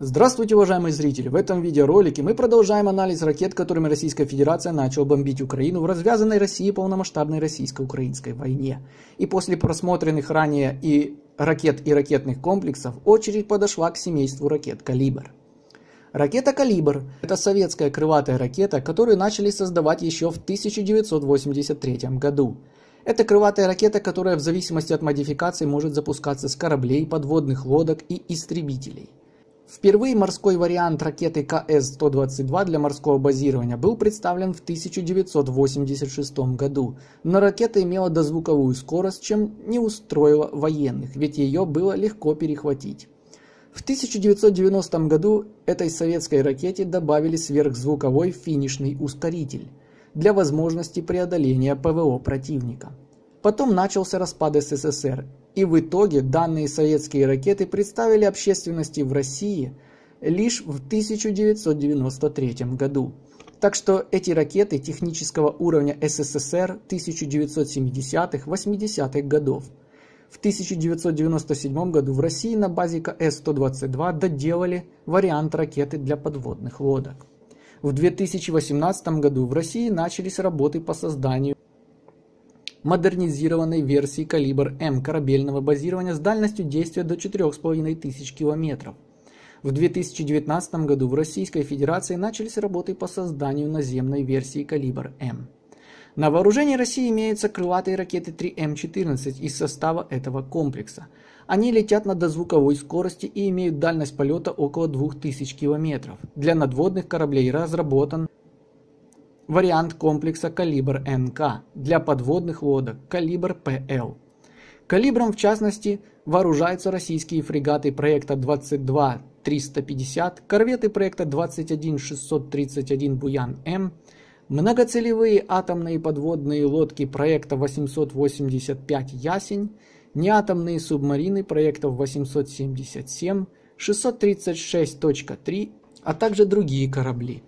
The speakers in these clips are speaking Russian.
Здравствуйте, уважаемые зрители! В этом видеоролике мы продолжаем анализ ракет, которыми Российская Федерация начала бомбить Украину в развязанной России полномасштабной российско-украинской войне. И после просмотренных ранее и ракет и ракетных комплексов очередь подошла к семейству ракет «Калибр». Ракета «Калибр» — это советская крылатая ракета, которую начали создавать еще в 1983 году. Это крылатая ракета, которая в зависимости от модификации может запускаться с кораблей, подводных лодок и истребителей. Впервые морской вариант ракеты КС-122 для морского базирования был представлен в 1986 году, но ракета имела дозвуковую скорость, чем не устроила военных, ведь ее было легко перехватить. В 1990 году этой советской ракете добавили сверхзвуковой финишный ускоритель для возможности преодоления ПВО противника. Потом начался распад СССР, и в итоге данные советские ракеты представили общественности в России лишь в 1993 году. Так что эти ракеты технического уровня СССР 1970 80-х годов. В 1997 году в России на базе КС-122 доделали вариант ракеты для подводных лодок. В 2018 году в России начались работы по созданию модернизированной версии калибр М корабельного базирования с дальностью действия до 4500 км. В 2019 году в Российской Федерации начались работы по созданию наземной версии калибр М. На вооружении России имеются крылатые ракеты 3М14 из состава этого комплекса. Они летят на дозвуковой скорости и имеют дальность полета около 2000 км. Для надводных кораблей разработан вариант комплекса «Калибр НК» для подводных лодок «Калибр ПЛ». Калибром, в частности, вооружаются российские фрегаты проекта 22-350, корветы проекта 21-631 «Буян-М», многоцелевые атомные подводные лодки проекта 885 «Ясень», неатомные субмарины проектов 877, 636.3, а также другие корабли.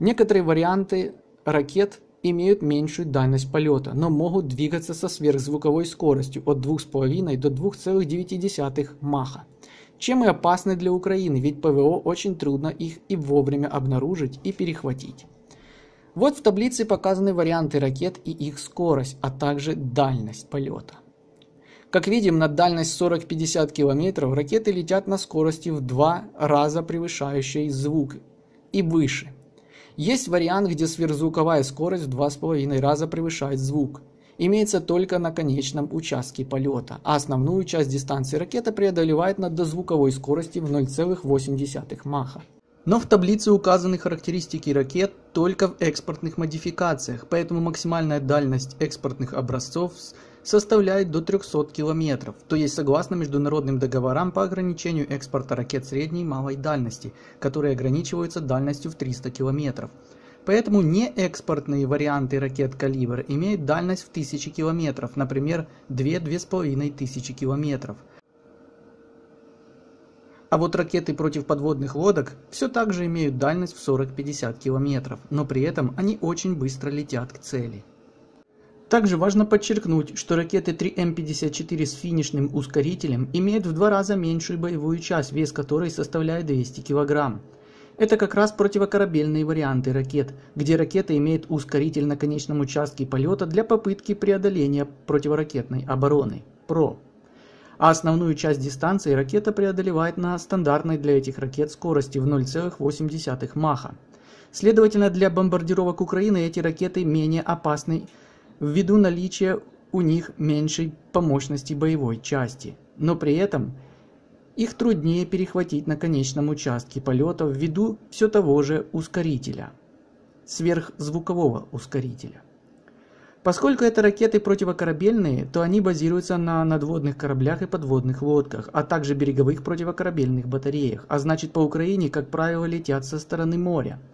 Некоторые варианты ракет имеют меньшую дальность полета, но могут двигаться со сверхзвуковой скоростью от 2,5 до 2,9 маха. Чем и опасны для Украины, ведь ПВО очень трудно их и вовремя обнаружить и перехватить. Вот в таблице показаны варианты ракет и их скорость, а также дальность полета. Как видим, на дальность 40-50 км ракеты летят на скорости в два раза превышающей звук и выше – есть вариант, где сверхзвуковая скорость в 2,5 раза превышает звук. Имеется только на конечном участке полета, а основную часть дистанции ракета преодолевает на дозвуковой скорости в 0,8 маха. Но в таблице указаны характеристики ракет только в экспортных модификациях, поэтому максимальная дальность экспортных образцов составляет до 300 километров, то есть согласно международным договорам по ограничению экспорта ракет средней и малой дальности, которые ограничиваются дальностью в 300 километров. Поэтому неэкспортные варианты ракет «Калибр» имеют дальность в 1000 километров, например, 2-2,5 тысячи километров. А вот ракеты против подводных лодок все так же имеют дальность в 40-50 километров, но при этом они очень быстро летят к цели. Также важно подчеркнуть, что ракеты 3М54 с финишным ускорителем имеют в два раза меньшую боевую часть, вес которой составляет 200 кг. Это как раз противокорабельные варианты ракет, где ракета имеет ускоритель на конечном участке полета для попытки преодоления противоракетной обороны ПРО. А основную часть дистанции ракета преодолевает на стандартной для этих ракет скорости в 0,8 маха. Следовательно, для бомбардировок Украины эти ракеты менее опасны ввиду наличия у них меньшей по мощности боевой части, но при этом их труднее перехватить на конечном участке полета ввиду все того же ускорителя, сверхзвукового ускорителя. Поскольку это ракеты противокорабельные, то они базируются на надводных кораблях и подводных лодках, а также береговых противокорабельных батареях, а значит по Украине, как правило, летят со стороны моря –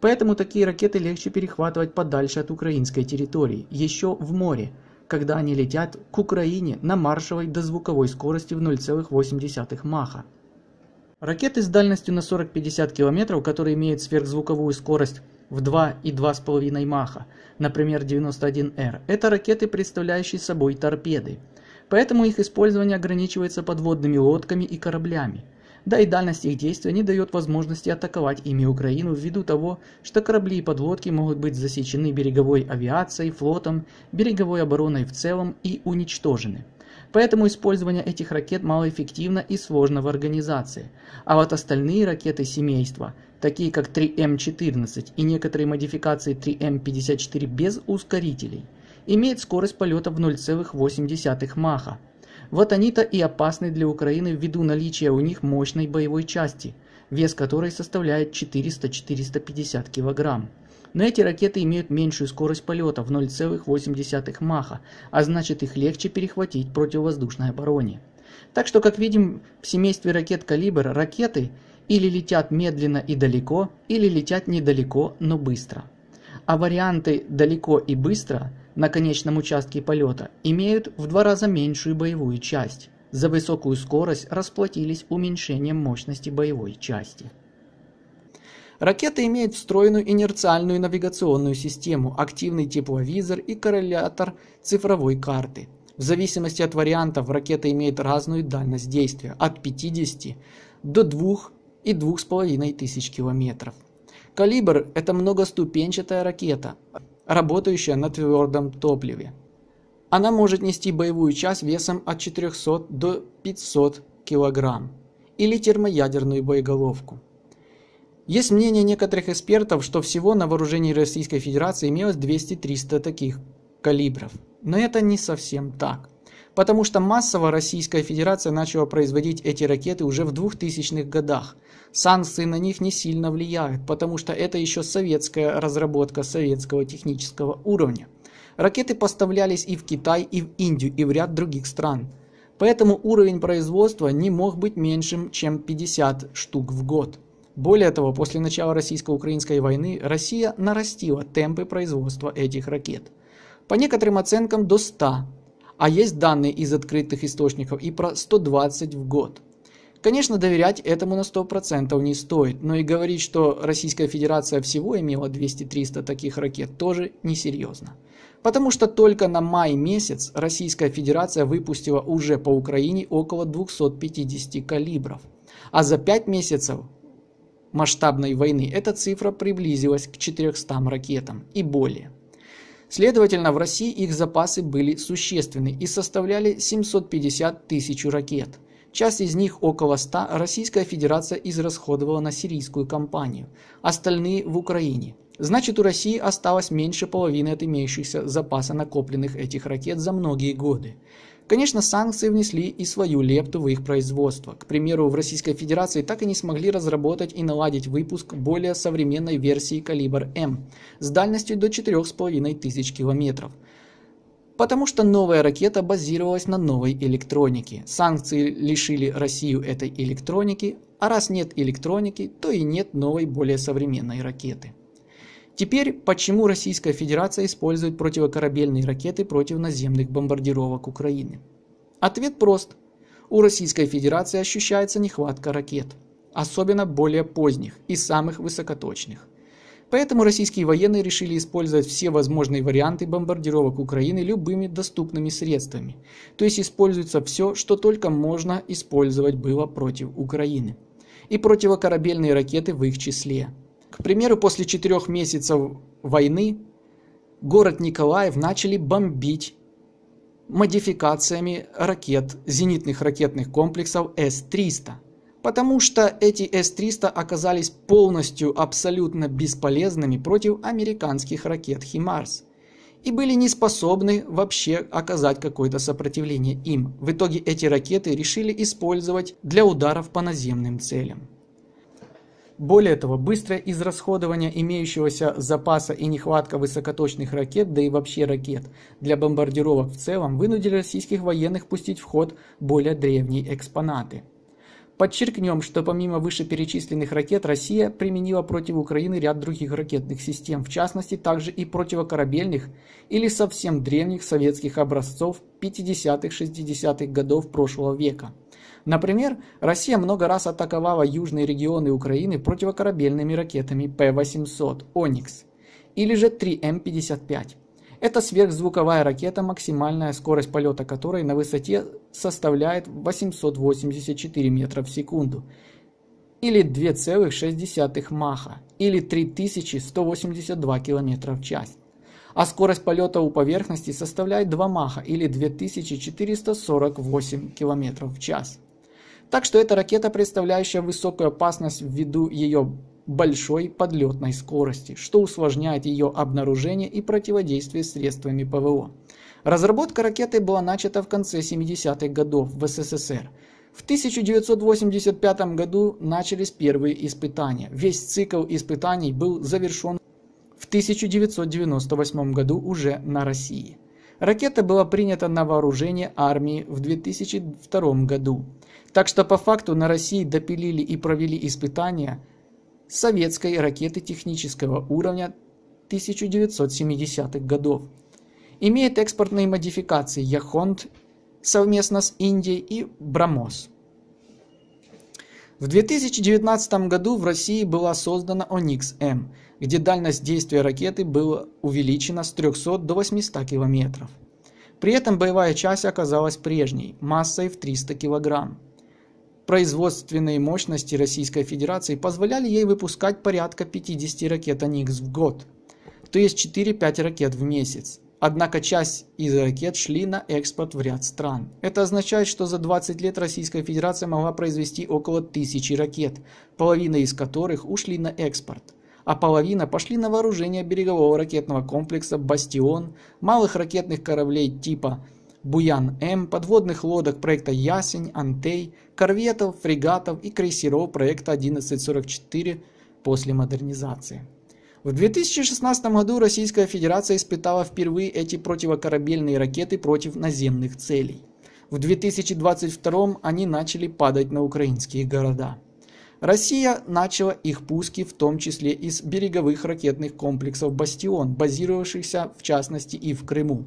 Поэтому такие ракеты легче перехватывать подальше от украинской территории, еще в море, когда они летят к Украине на маршевой до звуковой скорости в 0,8 маха. Ракеты с дальностью на 40-50 км, которые имеют сверхзвуковую скорость в 2 и 2,5 маха, например 91Р, это ракеты, представляющие собой торпеды. Поэтому их использование ограничивается подводными лодками и кораблями. Да и дальность их действия не дает возможности атаковать ими Украину ввиду того, что корабли и подлодки могут быть засечены береговой авиацией, флотом, береговой обороной в целом и уничтожены. Поэтому использование этих ракет малоэффективно и сложно в организации. А вот остальные ракеты семейства, такие как 3М14 и некоторые модификации 3М54 без ускорителей, имеют скорость полета в 0,8 маха, вот они-то и опасны для Украины ввиду наличия у них мощной боевой части, вес которой составляет 400-450 кг. Но эти ракеты имеют меньшую скорость полета в 0,8 маха, а значит их легче перехватить противовоздушной обороне. Так что, как видим, в семействе ракет «Калибр» ракеты или летят медленно и далеко, или летят недалеко, но быстро. А варианты «далеко» и «быстро» – на конечном участке полета имеют в два раза меньшую боевую часть. За высокую скорость расплатились уменьшением мощности боевой части. Ракеты имеют встроенную инерциальную навигационную систему, активный тепловизор и коррелятор цифровой карты. В зависимости от вариантов ракета имеет разную дальность действия от 50 до 2 и 2,5 тысяч километров. Калибр – это многоступенчатая ракета, работающая на твердом топливе. Она может нести боевую часть весом от 400 до 500 кг или термоядерную боеголовку. Есть мнение некоторых экспертов, что всего на вооружении Российской Федерации имелось 200-300 таких калибров. Но это не совсем так. Потому что массово Российская Федерация начала производить эти ракеты уже в 2000-х годах, санкции на них не сильно влияют, потому что это еще советская разработка советского технического уровня. Ракеты поставлялись и в Китай, и в Индию, и в ряд других стран. Поэтому уровень производства не мог быть меньшим, чем 50 штук в год. Более того, после начала российско-украинской войны Россия нарастила темпы производства этих ракет. По некоторым оценкам до 100, а есть данные из открытых источников и про 120 в год. Конечно, доверять этому на 100% не стоит, но и говорить, что Российская Федерация всего имела 200-300 таких ракет, тоже несерьезно. Потому что только на май месяц Российская Федерация выпустила уже по Украине около 250 калибров. А за 5 месяцев масштабной войны эта цифра приблизилась к 400 ракетам и более. Следовательно, в России их запасы были существенны и составляли 750 тысяч ракет – Часть из них, около 100, Российская Федерация израсходовала на сирийскую кампанию, остальные в Украине. Значит, у России осталось меньше половины от имеющихся запаса накопленных этих ракет за многие годы. Конечно, санкции внесли и свою лепту в их производство. К примеру, в Российской Федерации так и не смогли разработать и наладить выпуск более современной версии «Калибр-М» с дальностью до 4500 километров. Потому что новая ракета базировалась на новой электронике. Санкции лишили Россию этой электроники, а раз нет электроники, то и нет новой более современной ракеты. Теперь, почему Российская Федерация использует противокорабельные ракеты против наземных бомбардировок Украины? Ответ прост. У Российской Федерации ощущается нехватка ракет, особенно более поздних и самых высокоточных. Поэтому российские военные решили использовать все возможные варианты бомбардировок Украины любыми доступными средствами. То есть используется все, что только можно использовать было против Украины. И противокорабельные ракеты в их числе. К примеру, после четырех месяцев войны город Николаев начали бомбить модификациями ракет, зенитных ракетных комплексов С-300 потому что эти С-300 оказались полностью абсолютно бесполезными против американских ракет «Химарс» и были не способны вообще оказать какое-то сопротивление им. В итоге эти ракеты решили использовать для ударов по наземным целям. Более того, быстрое израсходование имеющегося запаса и нехватка высокоточных ракет, да и вообще ракет для бомбардировок в целом, вынудили российских военных пустить в ход более древние экспонаты – Подчеркнем, что помимо вышеперечисленных ракет, Россия применила против Украины ряд других ракетных систем, в частности также и противокорабельных или совсем древних советских образцов 50-60-х годов прошлого века. Например, Россия много раз атаковала южные регионы Украины противокорабельными ракетами П-800 «Оникс» или же 3М-55. Это сверхзвуковая ракета, максимальная скорость полета которой на высоте составляет 884 метра в секунду или 2,6 маха, или 3182 километра в час. А скорость полета у поверхности составляет 2 маха, или 2448 километров в час. Так что эта ракета, представляющая высокую опасность ввиду ее большой подлетной скорости, что усложняет ее обнаружение и противодействие средствами ПВО. Разработка ракеты была начата в конце 70-х годов в СССР. В 1985 году начались первые испытания. Весь цикл испытаний был завершен в 1998 году уже на России. Ракета была принята на вооружение армии в 2002 году. Так что по факту на России допилили и провели испытания – советской ракеты технического уровня 1970-х годов. Имеет экспортные модификации Яхонт совместно с Индией и Брамос. В 2019 году в России была создана Оникс-М, где дальность действия ракеты была увеличена с 300 до 800 километров. При этом боевая часть оказалась прежней, массой в 300 килограмм. Производственные мощности Российской Федерации позволяли ей выпускать порядка 50 ракет «Аникс» в год, то есть 4-5 ракет в месяц. Однако часть из ракет шли на экспорт в ряд стран. Это означает, что за 20 лет Российская Федерация могла произвести около тысячи ракет, половина из которых ушли на экспорт, а половина пошли на вооружение берегового ракетного комплекса «Бастион», малых ракетных кораблей типа «Бастион», «Буян-М», подводных лодок проекта «Ясень», «Антей», корветов, фрегатов и крейсеров проекта 1144 после модернизации. В 2016 году Российская Федерация испытала впервые эти противокорабельные ракеты против наземных целей. В 2022 они начали падать на украинские города. Россия начала их пуски в том числе из береговых ракетных комплексов «Бастион», базировавшихся в частности и в Крыму.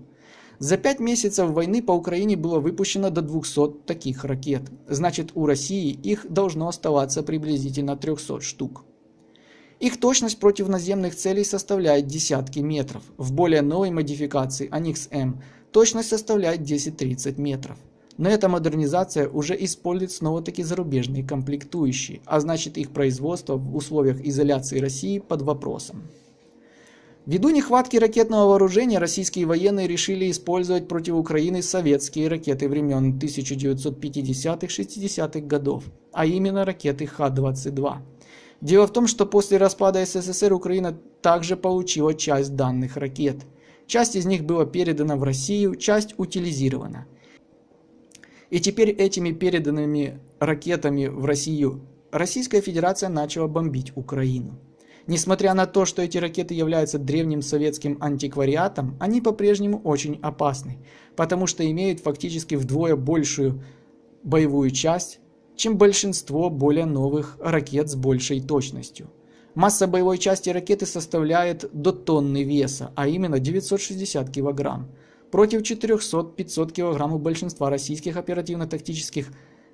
За пять месяцев войны по Украине было выпущено до 200 таких ракет. Значит, у России их должно оставаться приблизительно 300 штук. Их точность против наземных целей составляет десятки метров. В более новой модификации Аникс-М точность составляет 10-30 метров. Но эта модернизация уже использует снова-таки зарубежные комплектующие, а значит их производство в условиях изоляции России под вопросом. Ввиду нехватки ракетного вооружения российские военные решили использовать против Украины советские ракеты времен 1950-60-х годов, а именно ракеты Х-22. Дело в том, что после распада СССР Украина также получила часть данных ракет. Часть из них была передана в Россию, часть утилизирована. И теперь этими переданными ракетами в Россию Российская Федерация начала бомбить Украину. Несмотря на то, что эти ракеты являются древним советским антиквариатом, они по-прежнему очень опасны, потому что имеют фактически вдвое большую боевую часть, чем большинство более новых ракет с большей точностью. Масса боевой части ракеты составляет до тонны веса, а именно 960 кг, против 400-500 кг у большинства российских оперативно-тактических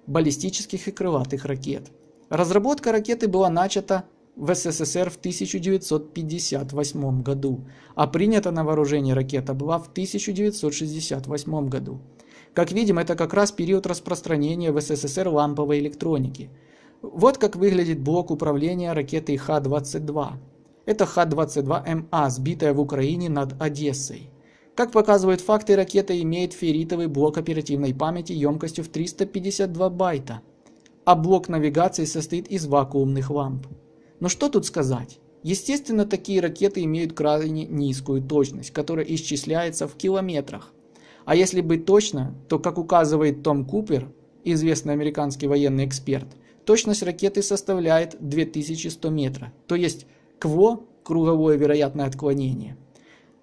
баллистических и крылатых ракет. Разработка ракеты была начата в СССР в 1958 году, а принята на вооружение ракета была в 1968 году. Как видим, это как раз период распространения в СССР ламповой электроники. Вот как выглядит блок управления ракетой Х-22. Это Х-22МА, а, сбитая в Украине над Одессой. Как показывают факты, ракета имеет ферритовый блок оперативной памяти емкостью в 352 байта, а блок навигации состоит из вакуумных ламп. Но что тут сказать? Естественно, такие ракеты имеют крайне низкую точность, которая исчисляется в километрах. А если быть точно, то, как указывает Том Купер, известный американский военный эксперт, точность ракеты составляет 2100 метра, то есть КВО, круговое вероятное отклонение,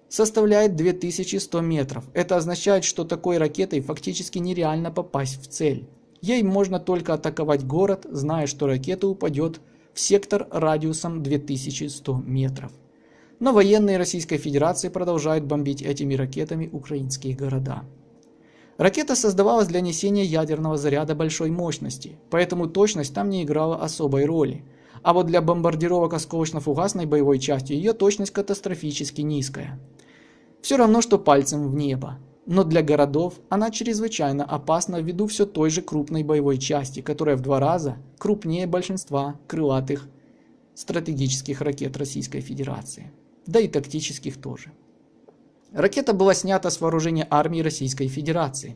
составляет 2100 метров. Это означает, что такой ракетой фактически нереально попасть в цель. Ей можно только атаковать город, зная, что ракета упадет в сектор радиусом 2100 метров. Но военные Российской Федерации продолжают бомбить этими ракетами украинские города. Ракета создавалась для несения ядерного заряда большой мощности, поэтому точность там не играла особой роли. А вот для бомбардировок осколочно-фугасной боевой частью ее точность катастрофически низкая. Все равно, что пальцем в небо но для городов она чрезвычайно опасна ввиду все той же крупной боевой части, которая в два раза крупнее большинства крылатых стратегических ракет Российской Федерации, да и тактических тоже. Ракета была снята с вооружения армии Российской Федерации.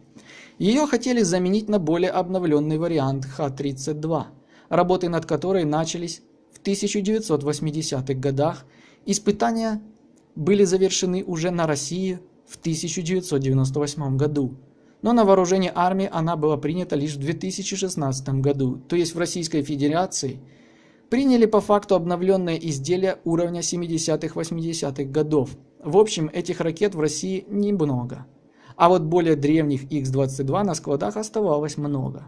Ее хотели заменить на более обновленный вариант Х-32, работы над которой начались в 1980-х годах, испытания были завершены уже на России в 1998 году, но на вооружение армии она была принята лишь в 2016 году, то есть в Российской Федерации приняли по факту обновленные изделия уровня 70-80-х годов. В общем, этих ракет в России немного. А вот более древних Х-22 на складах оставалось много.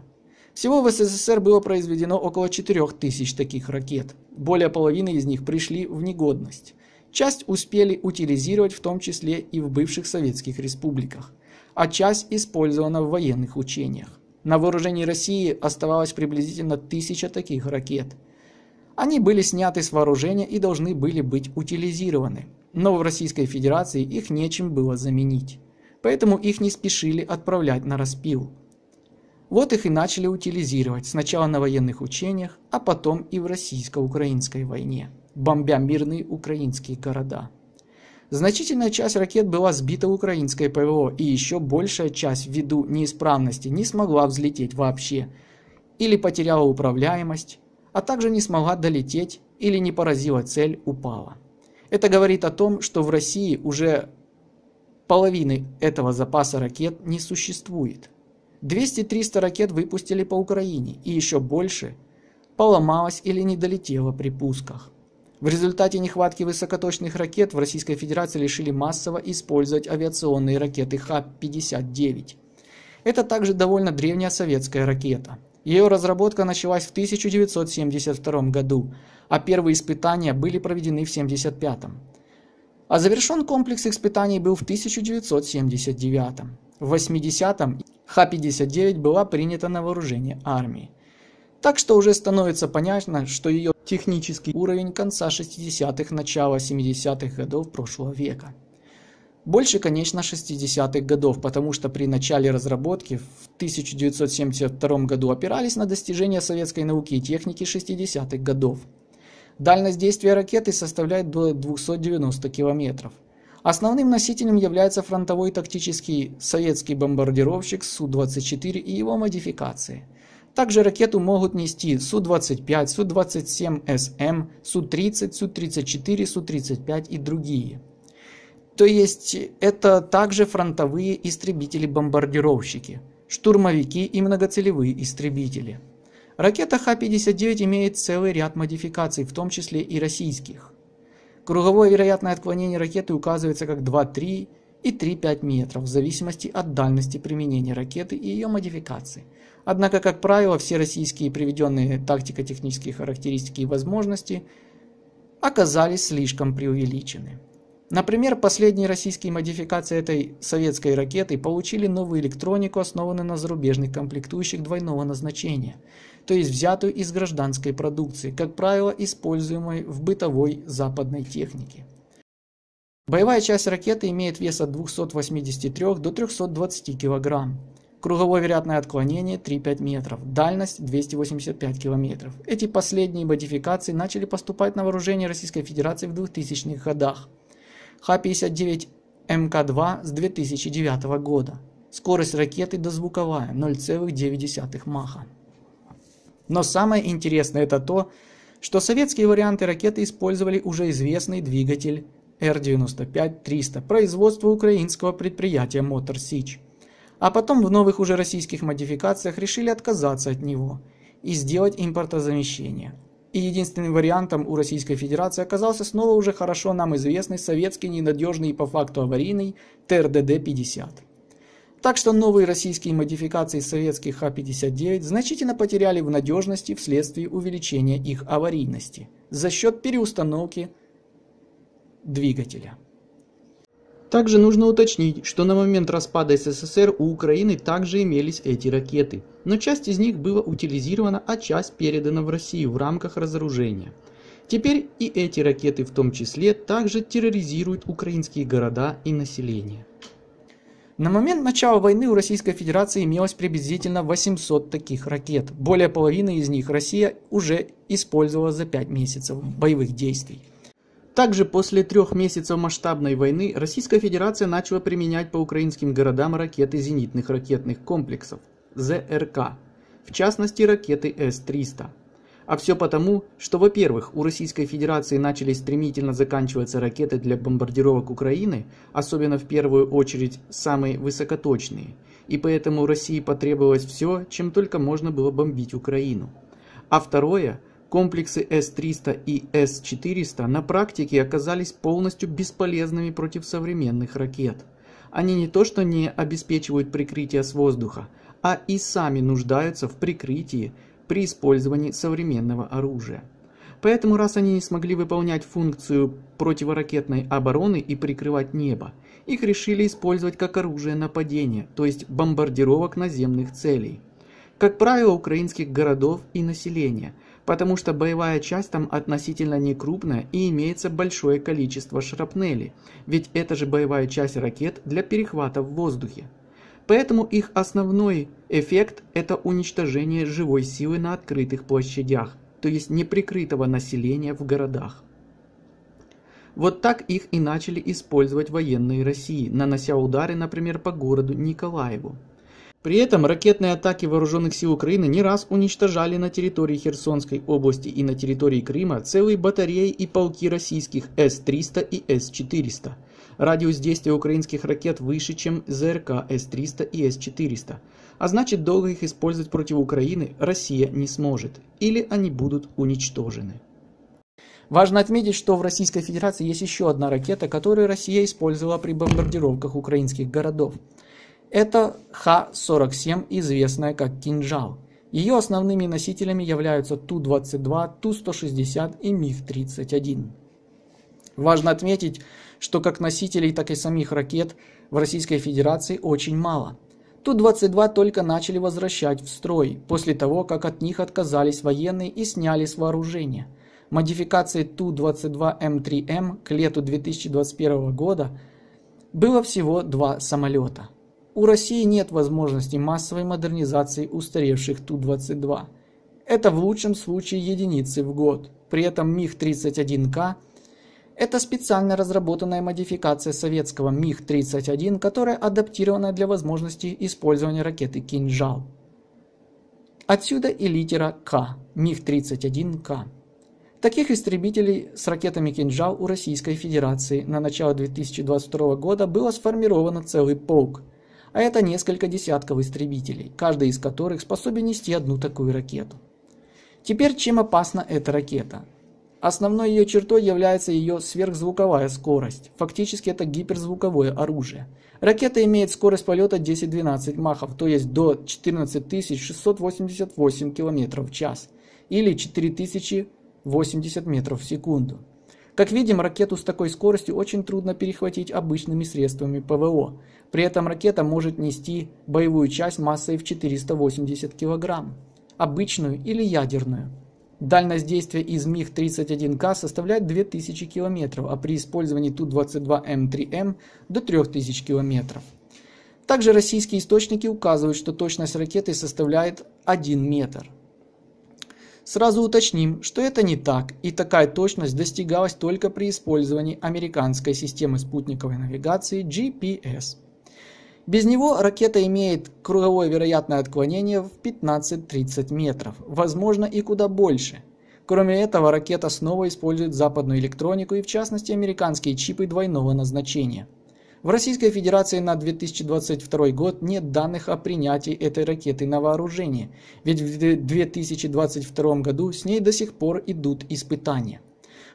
Всего в СССР было произведено около 4000 таких ракет. Более половины из них пришли в негодность. Часть успели утилизировать в том числе и в бывших советских республиках, а часть использована в военных учениях. На вооружении России оставалось приблизительно тысяча таких ракет. Они были сняты с вооружения и должны были быть утилизированы, но в Российской Федерации их нечем было заменить, поэтому их не спешили отправлять на распил. Вот их и начали утилизировать сначала на военных учениях, а потом и в российско-украинской войне бомбя мирные украинские города. Значительная часть ракет была сбита украинской ПВО, и еще большая часть ввиду неисправности не смогла взлететь вообще, или потеряла управляемость, а также не смогла долететь или не поразила цель, упала. Это говорит о том, что в России уже половины этого запаса ракет не существует. 200-300 ракет выпустили по Украине, и еще больше поломалось или не долетело при пусках. В результате нехватки высокоточных ракет в Российской Федерации решили массово использовать авиационные ракеты Х-59. Это также довольно древняя советская ракета. Ее разработка началась в 1972 году, а первые испытания были проведены в 1975. А завершен комплекс испытаний был в 1979. В 80-м Х-59 была принята на вооружение армии. Так что уже становится понятно, что ее технический уровень конца 60-х, начала 70-х годов прошлого века. Больше, конечно, 60-х годов, потому что при начале разработки в 1972 году опирались на достижения советской науки и техники 60-х годов. Дальность действия ракеты составляет до 290 километров. Основным носителем является фронтовой тактический советский бомбардировщик Су-24 и его модификации – также ракету могут нести Су-25, Су-27СМ, Су-30, Су-34, Су-35 и другие. То есть это также фронтовые истребители-бомбардировщики, штурмовики и многоцелевые истребители. Ракета Х-59 имеет целый ряд модификаций, в том числе и российских. Круговое вероятное отклонение ракеты указывается как 2-3 и 3-5 метров в зависимости от дальности применения ракеты и ее модификации. Однако, как правило, все российские приведенные тактико-технические характеристики и возможности оказались слишком преувеличены. Например, последние российские модификации этой советской ракеты получили новую электронику, основанную на зарубежных комплектующих двойного назначения, то есть взятую из гражданской продукции, как правило, используемой в бытовой западной технике. Боевая часть ракеты имеет вес от 283 до 320 кг. Круговое вероятное отклонение 3-5 метров, дальность 285 километров. Эти последние модификации начали поступать на вооружение Российской Федерации в 2000-х годах. Х-59 МК-2 эм с 2009 года. Скорость ракеты дозвуковая 0,9 маха. Но самое интересное это то, что советские варианты ракеты использовали уже известный двигатель Р-95-300, производства украинского предприятия Motor Siege. А потом в новых уже российских модификациях решили отказаться от него и сделать импортозамещение. И единственным вариантом у Российской Федерации оказался снова уже хорошо нам известный советский ненадежный и по факту аварийный ТРДД-50. Так что новые российские модификации советских Х-59 а значительно потеряли в надежности вследствие увеличения их аварийности за счет переустановки двигателя. Также нужно уточнить, что на момент распада СССР у Украины также имелись эти ракеты, но часть из них была утилизирована, а часть передана в Россию в рамках разоружения. Теперь и эти ракеты в том числе также терроризируют украинские города и население. На момент начала войны у Российской Федерации имелось приблизительно 800 таких ракет. Более половины из них Россия уже использовала за 5 месяцев боевых действий. Также после трех месяцев масштабной войны Российская Федерация начала применять по украинским городам ракеты зенитных ракетных комплексов ЗРК, в частности ракеты С-300. А все потому, что, во-первых, у Российской Федерации начали стремительно заканчиваться ракеты для бомбардировок Украины, особенно в первую очередь самые высокоточные, и поэтому России потребовалось все, чем только можно было бомбить Украину. А второе – Комплексы С-300 и С-400 на практике оказались полностью бесполезными против современных ракет. Они не то что не обеспечивают прикрытие с воздуха, а и сами нуждаются в прикрытии при использовании современного оружия. Поэтому раз они не смогли выполнять функцию противоракетной обороны и прикрывать небо, их решили использовать как оружие нападения, то есть бомбардировок наземных целей. Как правило, украинских городов и населения – потому что боевая часть там относительно некрупная и имеется большое количество шрапнели, ведь это же боевая часть ракет для перехвата в воздухе. Поэтому их основной эффект – это уничтожение живой силы на открытых площадях, то есть неприкрытого населения в городах. Вот так их и начали использовать военные России, нанося удары, например, по городу Николаеву. При этом ракетные атаки вооруженных сил Украины не раз уничтожали на территории Херсонской области и на территории Крыма целые батареи и полки российских С-300 и С-400. Радиус действия украинских ракет выше, чем ЗРК С-300 и С-400, а значит долго их использовать против Украины Россия не сможет, или они будут уничтожены. Важно отметить, что в Российской Федерации есть еще одна ракета, которую Россия использовала при бомбардировках украинских городов – это Х-47, известная как «Кинжал». Ее основными носителями являются Ту-22, Ту-160 и МиГ-31. Важно отметить, что как носителей, так и самих ракет в Российской Федерации очень мало. Ту-22 только начали возвращать в строй, после того, как от них отказались военные и сняли с вооружения. Модификации Ту-22М3М к лету 2021 года было всего два самолета – у России нет возможности массовой модернизации устаревших Ту-22. Это в лучшем случае единицы в год. При этом МиГ-31К – это специально разработанная модификация советского МиГ-31, которая адаптирована для возможности использования ракеты «Кинжал». Отсюда и литера «К» – МиГ-31К. Таких истребителей с ракетами «Кинжал» у Российской Федерации на начало 2022 года было сформировано целый полк – а это несколько десятков истребителей, каждый из которых способен нести одну такую ракету. Теперь чем опасна эта ракета? Основной ее чертой является ее сверхзвуковая скорость. Фактически это гиперзвуковое оружие. Ракета имеет скорость полета 10-12 махов, то есть до 14688 км в час или 4080 метров в секунду. Как видим, ракету с такой скоростью очень трудно перехватить обычными средствами ПВО. При этом ракета может нести боевую часть массой в 480 кг, обычную или ядерную. Дальность действия из МиГ-31К составляет 2000 км, а при использовании Ту-22М3М до 3000 км. Также российские источники указывают, что точность ракеты составляет 1 метр. Сразу уточним, что это не так, и такая точность достигалась только при использовании американской системы спутниковой навигации GPS. Без него ракета имеет круговое вероятное отклонение в 15-30 метров, возможно и куда больше. Кроме этого, ракета снова использует западную электронику и в частности американские чипы двойного назначения – в Российской Федерации на 2022 год нет данных о принятии этой ракеты на вооружение, ведь в 2022 году с ней до сих пор идут испытания.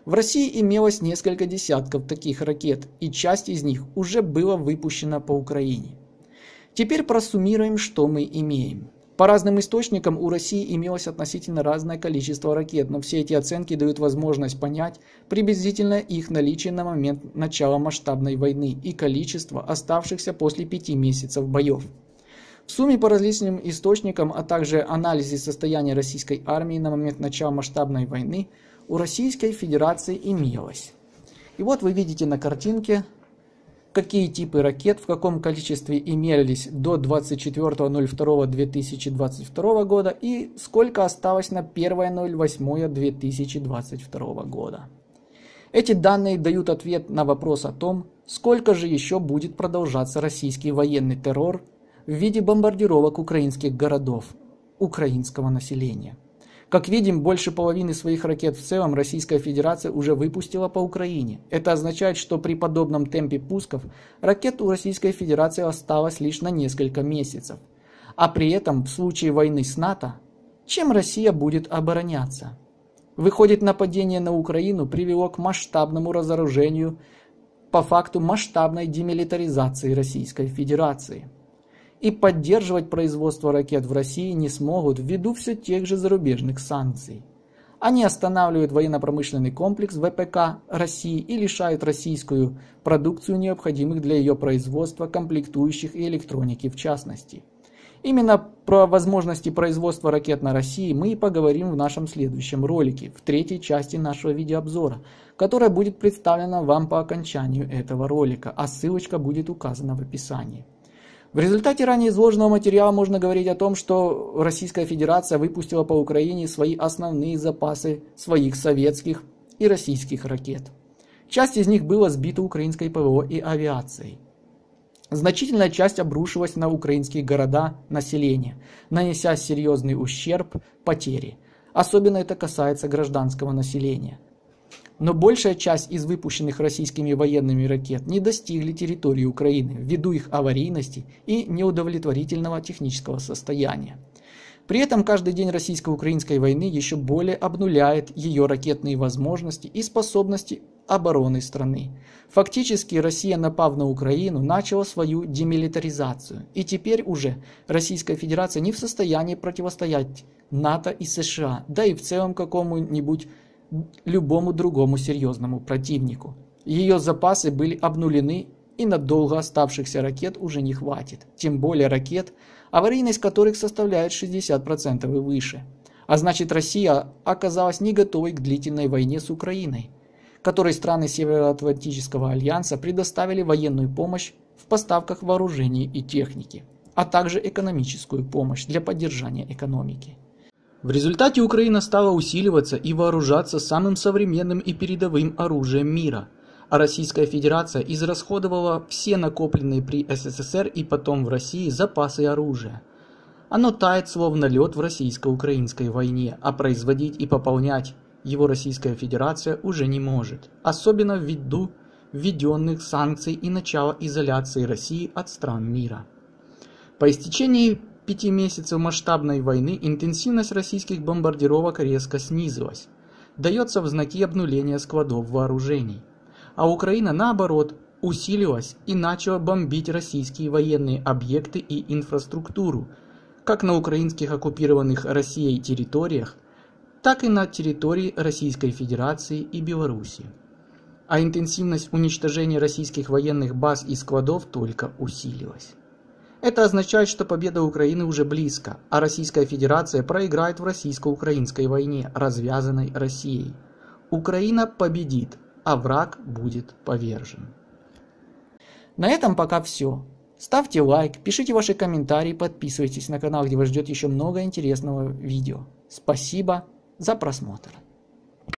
В России имелось несколько десятков таких ракет, и часть из них уже была выпущена по Украине. Теперь просуммируем, что мы имеем. По разным источникам у России имелось относительно разное количество ракет, но все эти оценки дают возможность понять приблизительно их наличие на момент начала масштабной войны и количество оставшихся после пяти месяцев боев. В сумме по различным источникам, а также анализе состояния российской армии на момент начала масштабной войны у Российской Федерации имелось. И вот вы видите на картинке какие типы ракет в каком количестве имелись до 24.02.2022 года и сколько осталось на 1.08.2022 года. Эти данные дают ответ на вопрос о том, сколько же еще будет продолжаться российский военный террор в виде бомбардировок украинских городов, украинского населения. Как видим, больше половины своих ракет в целом Российская Федерация уже выпустила по Украине. Это означает, что при подобном темпе пусков ракет у Российской Федерации осталось лишь на несколько месяцев. А при этом в случае войны с НАТО, чем Россия будет обороняться? Выходит, нападение на Украину привело к масштабному разоружению, по факту масштабной демилитаризации Российской Федерации – и поддерживать производство ракет в России не смогут ввиду все тех же зарубежных санкций. Они останавливают военно-промышленный комплекс ВПК России и лишают российскую продукцию необходимых для ее производства комплектующих и электроники в частности. Именно про возможности производства ракет на России мы и поговорим в нашем следующем ролике, в третьей части нашего видеообзора, которая будет представлена вам по окончанию этого ролика, а ссылочка будет указана в описании. В результате ранее изложенного материала можно говорить о том, что Российская Федерация выпустила по Украине свои основные запасы своих советских и российских ракет. Часть из них была сбита украинской ПВО и авиацией. Значительная часть обрушилась на украинские города, население, нанеся серьезный ущерб, потери. Особенно это касается гражданского населения но большая часть из выпущенных российскими военными ракет не достигли территории Украины ввиду их аварийности и неудовлетворительного технического состояния. При этом каждый день российско-украинской войны еще более обнуляет ее ракетные возможности и способности обороны страны. Фактически Россия, напав на Украину, начала свою демилитаризацию. И теперь уже Российская Федерация не в состоянии противостоять НАТО и США, да и в целом какому-нибудь любому другому серьезному противнику. Ее запасы были обнулены и надолго оставшихся ракет уже не хватит, тем более ракет, аварийность которых составляет 60% и выше. А значит Россия оказалась не готовой к длительной войне с Украиной, которой страны Североатлантического альянса предоставили военную помощь в поставках вооружений и техники, а также экономическую помощь для поддержания экономики. В результате Украина стала усиливаться и вооружаться самым современным и передовым оружием мира, а Российская Федерация израсходовала все накопленные при СССР и потом в России запасы оружия. Оно тает словно лед в российско-украинской войне, а производить и пополнять его Российская Федерация уже не может, особенно ввиду введенных санкций и начала изоляции России от стран мира. По истечении пяти месяцев масштабной войны интенсивность российских бомбардировок резко снизилась. Дается в знаке обнуления складов вооружений. А Украина, наоборот, усилилась и начала бомбить российские военные объекты и инфраструктуру, как на украинских оккупированных Россией территориях, так и на территории Российской Федерации и Беларуси. А интенсивность уничтожения российских военных баз и складов только усилилась. Это означает, что победа Украины уже близко, а Российская Федерация проиграет в российско-украинской войне, развязанной Россией. Украина победит, а враг будет повержен. На этом пока все. Ставьте лайк, пишите ваши комментарии, подписывайтесь на канал, где вас ждет еще много интересного видео. Спасибо за просмотр.